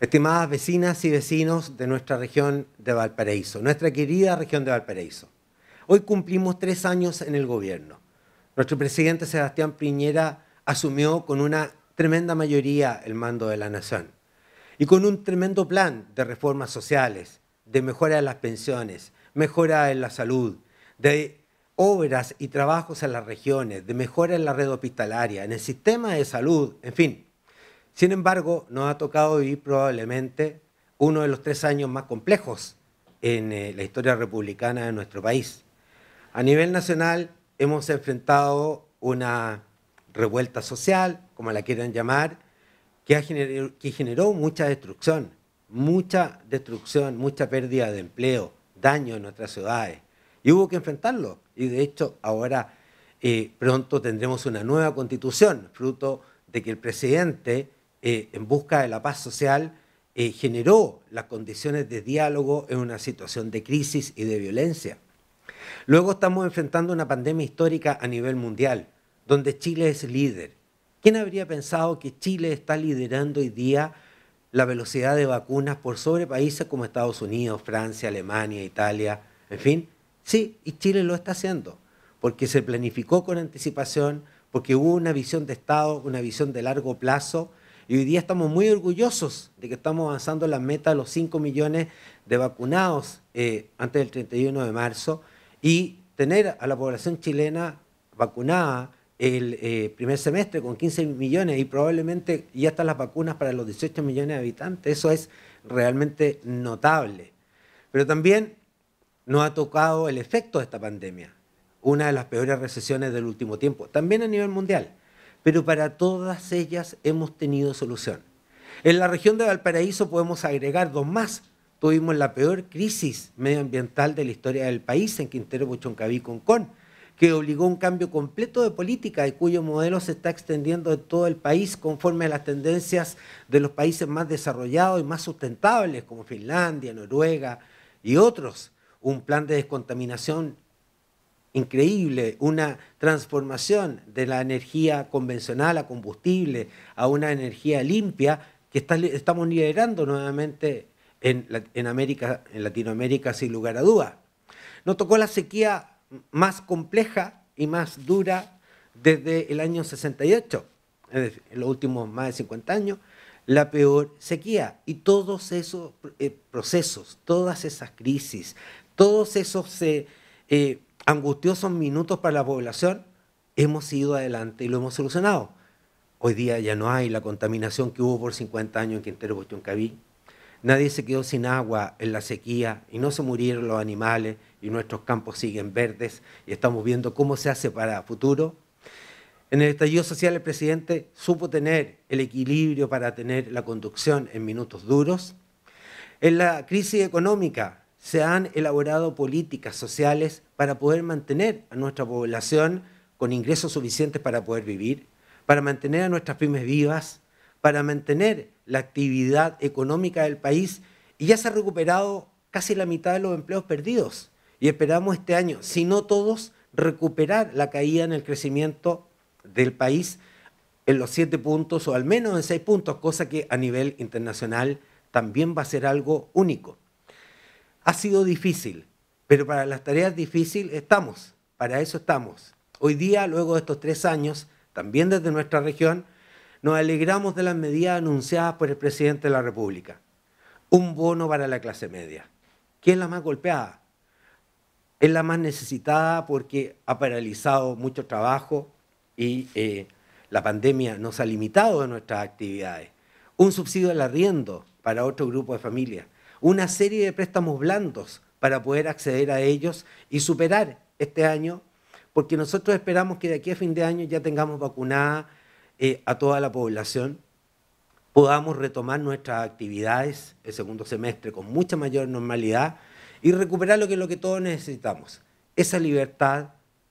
Estimadas vecinas y vecinos de nuestra región de Valparaíso, nuestra querida región de Valparaíso, hoy cumplimos tres años en el gobierno. Nuestro presidente Sebastián Piñera asumió con una tremenda mayoría el mando de la nación y con un tremendo plan de reformas sociales, de mejora de las pensiones, mejora en la salud, de obras y trabajos en las regiones, de mejora en la red hospitalaria, en el sistema de salud, en fin, sin embargo, nos ha tocado vivir probablemente uno de los tres años más complejos en eh, la historia republicana de nuestro país. A nivel nacional hemos enfrentado una revuelta social, como la quieran llamar, que, generó mucha destrucción, mucha destrucción, mucha pérdida de empleo, daño en nuestras ciudades. Y hubo que enfrentarlo. Y de hecho ahora eh, pronto tendremos una nueva constitución, fruto de que el presidente eh, en busca de la paz social, eh, generó las condiciones de diálogo en una situación de crisis y de violencia. Luego estamos enfrentando una pandemia histórica a nivel mundial, donde Chile es líder. ¿Quién habría pensado que Chile está liderando hoy día la velocidad de vacunas por sobre países como Estados Unidos, Francia, Alemania, Italia, en fin? Sí, y Chile lo está haciendo, porque se planificó con anticipación, porque hubo una visión de Estado, una visión de largo plazo, y hoy día estamos muy orgullosos de que estamos avanzando en la meta de los 5 millones de vacunados eh, antes del 31 de marzo y tener a la población chilena vacunada el eh, primer semestre con 15 millones y probablemente ya están las vacunas para los 18 millones de habitantes. Eso es realmente notable. Pero también nos ha tocado el efecto de esta pandemia, una de las peores recesiones del último tiempo, también a nivel mundial pero para todas ellas hemos tenido solución. En la región de Valparaíso podemos agregar dos más. Tuvimos la peor crisis medioambiental de la historia del país en Quintero y Concón, que obligó un cambio completo de política y cuyo modelo se está extendiendo en todo el país conforme a las tendencias de los países más desarrollados y más sustentables como Finlandia, Noruega y otros. Un plan de descontaminación increíble, una transformación de la energía convencional a combustible a una energía limpia que estamos liderando nuevamente en, América, en Latinoamérica sin lugar a duda. Nos tocó la sequía más compleja y más dura desde el año 68, en los últimos más de 50 años, la peor sequía. Y todos esos eh, procesos, todas esas crisis, todos esos se. Eh, eh, angustiosos minutos para la población, hemos ido adelante y lo hemos solucionado. Hoy día ya no hay la contaminación que hubo por 50 años en Quintero Puchuncaví. Nadie se quedó sin agua en la sequía y no se murieron los animales y nuestros campos siguen verdes y estamos viendo cómo se hace para futuro. En el estallido social el presidente supo tener el equilibrio para tener la conducción en minutos duros. En la crisis económica se han elaborado políticas sociales para poder mantener a nuestra población con ingresos suficientes para poder vivir, para mantener a nuestras pymes vivas, para mantener la actividad económica del país y ya se ha recuperado casi la mitad de los empleos perdidos y esperamos este año, si no todos, recuperar la caída en el crecimiento del país en los siete puntos o al menos en seis puntos, cosa que a nivel internacional también va a ser algo único. Ha sido difícil, pero para las tareas difíciles estamos, para eso estamos. Hoy día, luego de estos tres años, también desde nuestra región, nos alegramos de las medidas anunciadas por el presidente de la República. Un bono para la clase media, que es la más golpeada, es la más necesitada porque ha paralizado mucho trabajo y eh, la pandemia nos ha limitado en nuestras actividades. Un subsidio al arriendo para otro grupo de familias una serie de préstamos blandos para poder acceder a ellos y superar este año, porque nosotros esperamos que de aquí a fin de año ya tengamos vacunada eh, a toda la población, podamos retomar nuestras actividades el segundo semestre con mucha mayor normalidad y recuperar lo que, lo que todos necesitamos, esa libertad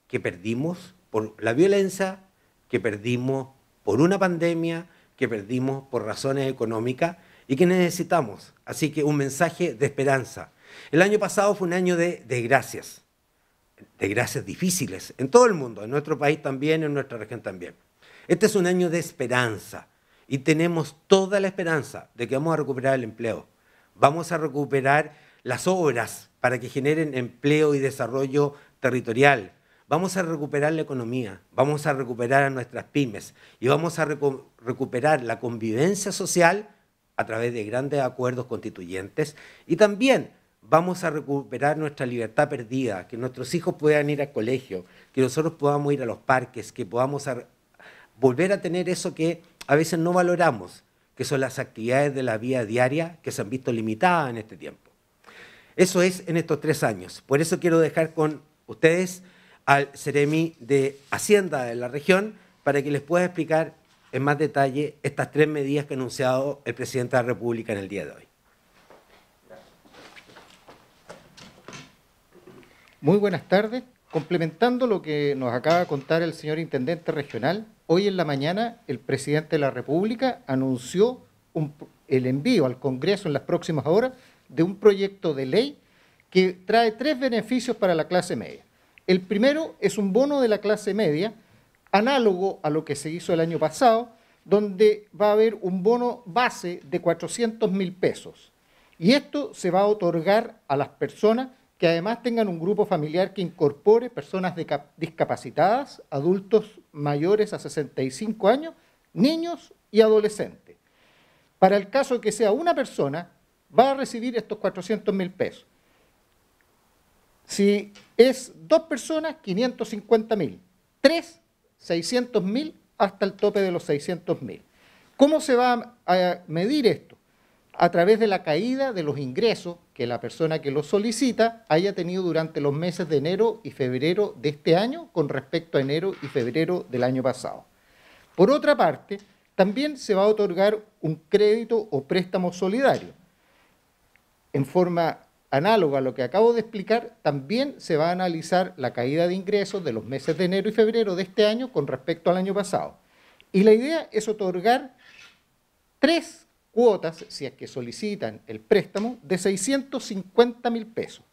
que perdimos por la violencia, que perdimos por una pandemia, que perdimos por razones económicas y qué necesitamos. Así que un mensaje de esperanza. El año pasado fue un año de desgracias, desgracias difíciles en todo el mundo, en nuestro país también, en nuestra región también. Este es un año de esperanza y tenemos toda la esperanza de que vamos a recuperar el empleo, vamos a recuperar las obras para que generen empleo y desarrollo territorial, vamos a recuperar la economía, vamos a recuperar a nuestras pymes y vamos a recuperar la convivencia social a través de grandes acuerdos constituyentes y también vamos a recuperar nuestra libertad perdida, que nuestros hijos puedan ir al colegio, que nosotros podamos ir a los parques, que podamos volver a tener eso que a veces no valoramos, que son las actividades de la vida diaria que se han visto limitadas en este tiempo. Eso es en estos tres años. Por eso quiero dejar con ustedes al Ceremi de Hacienda de la región para que les pueda explicar en más detalle estas tres medidas que ha anunciado el presidente de la República en el día de hoy. Muy buenas tardes. Complementando lo que nos acaba de contar el señor Intendente Regional, hoy en la mañana el presidente de la República anunció el envío al Congreso en las próximas horas de un proyecto de ley que trae tres beneficios para la clase media. El primero es un bono de la clase media análogo a lo que se hizo el año pasado, donde va a haber un bono base de 400 mil pesos. Y esto se va a otorgar a las personas que además tengan un grupo familiar que incorpore personas discapacitadas, adultos mayores a 65 años, niños y adolescentes. Para el caso que sea una persona, va a recibir estos 400 mil pesos. Si es dos personas, 550 mil. Tres, 600.000 hasta el tope de los 600.000. ¿Cómo se va a medir esto? A través de la caída de los ingresos que la persona que lo solicita haya tenido durante los meses de enero y febrero de este año con respecto a enero y febrero del año pasado. Por otra parte, también se va a otorgar un crédito o préstamo solidario en forma análogo a lo que acabo de explicar, también se va a analizar la caída de ingresos de los meses de enero y febrero de este año con respecto al año pasado. Y la idea es otorgar tres cuotas, si es que solicitan el préstamo, de 650 mil pesos.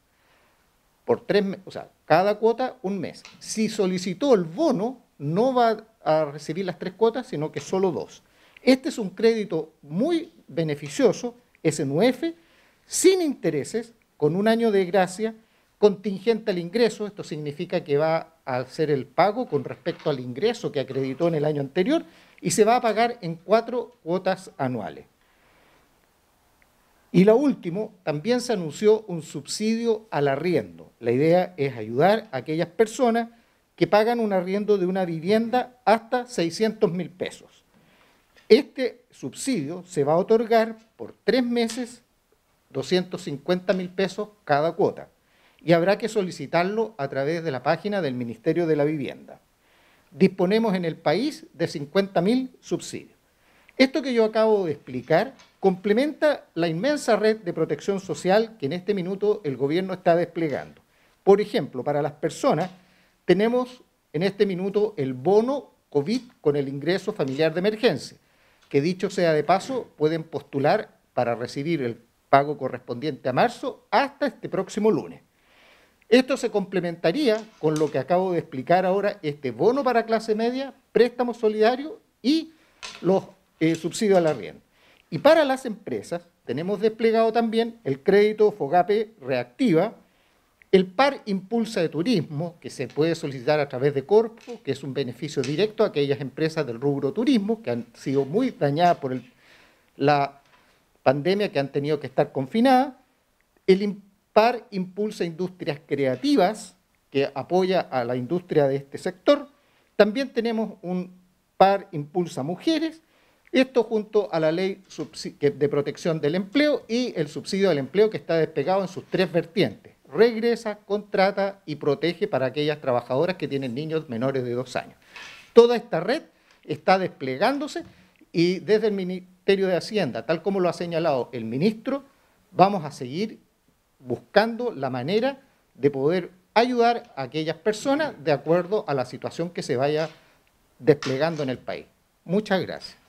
Por tres meses, o sea, cada cuota un mes. Si solicitó el bono, no va a recibir las tres cuotas, sino que solo dos. Este es un crédito muy beneficioso, SNUF, sin intereses, con un año de gracia contingente al ingreso, esto significa que va a hacer el pago con respecto al ingreso que acreditó en el año anterior y se va a pagar en cuatro cuotas anuales. Y lo último, también se anunció un subsidio al arriendo. La idea es ayudar a aquellas personas que pagan un arriendo de una vivienda hasta 600 mil pesos. Este subsidio se va a otorgar por tres meses 250 mil pesos cada cuota y habrá que solicitarlo a través de la página del Ministerio de la Vivienda. Disponemos en el país de 50.000 subsidios. Esto que yo acabo de explicar complementa la inmensa red de protección social que en este minuto el gobierno está desplegando. Por ejemplo, para las personas tenemos en este minuto el bono COVID con el ingreso familiar de emergencia, que dicho sea de paso, pueden postular para recibir el pago correspondiente a marzo hasta este próximo lunes. Esto se complementaría con lo que acabo de explicar ahora, este bono para clase media, préstamo solidario y los eh, subsidios a la rienda. Y para las empresas tenemos desplegado también el crédito FOGAPE Reactiva, el PAR Impulsa de Turismo, que se puede solicitar a través de Corpo, que es un beneficio directo a aquellas empresas del rubro turismo que han sido muy dañadas por el, la pandemia que han tenido que estar confinadas. El par impulsa industrias creativas que apoya a la industria de este sector. También tenemos un par impulsa mujeres. Esto junto a la ley de protección del empleo y el subsidio del empleo que está despegado en sus tres vertientes. Regresa, contrata y protege para aquellas trabajadoras que tienen niños menores de dos años. Toda esta red está desplegándose y desde el Ministerio de Hacienda, tal como lo ha señalado el ministro, vamos a seguir buscando la manera de poder ayudar a aquellas personas de acuerdo a la situación que se vaya desplegando en el país. Muchas gracias.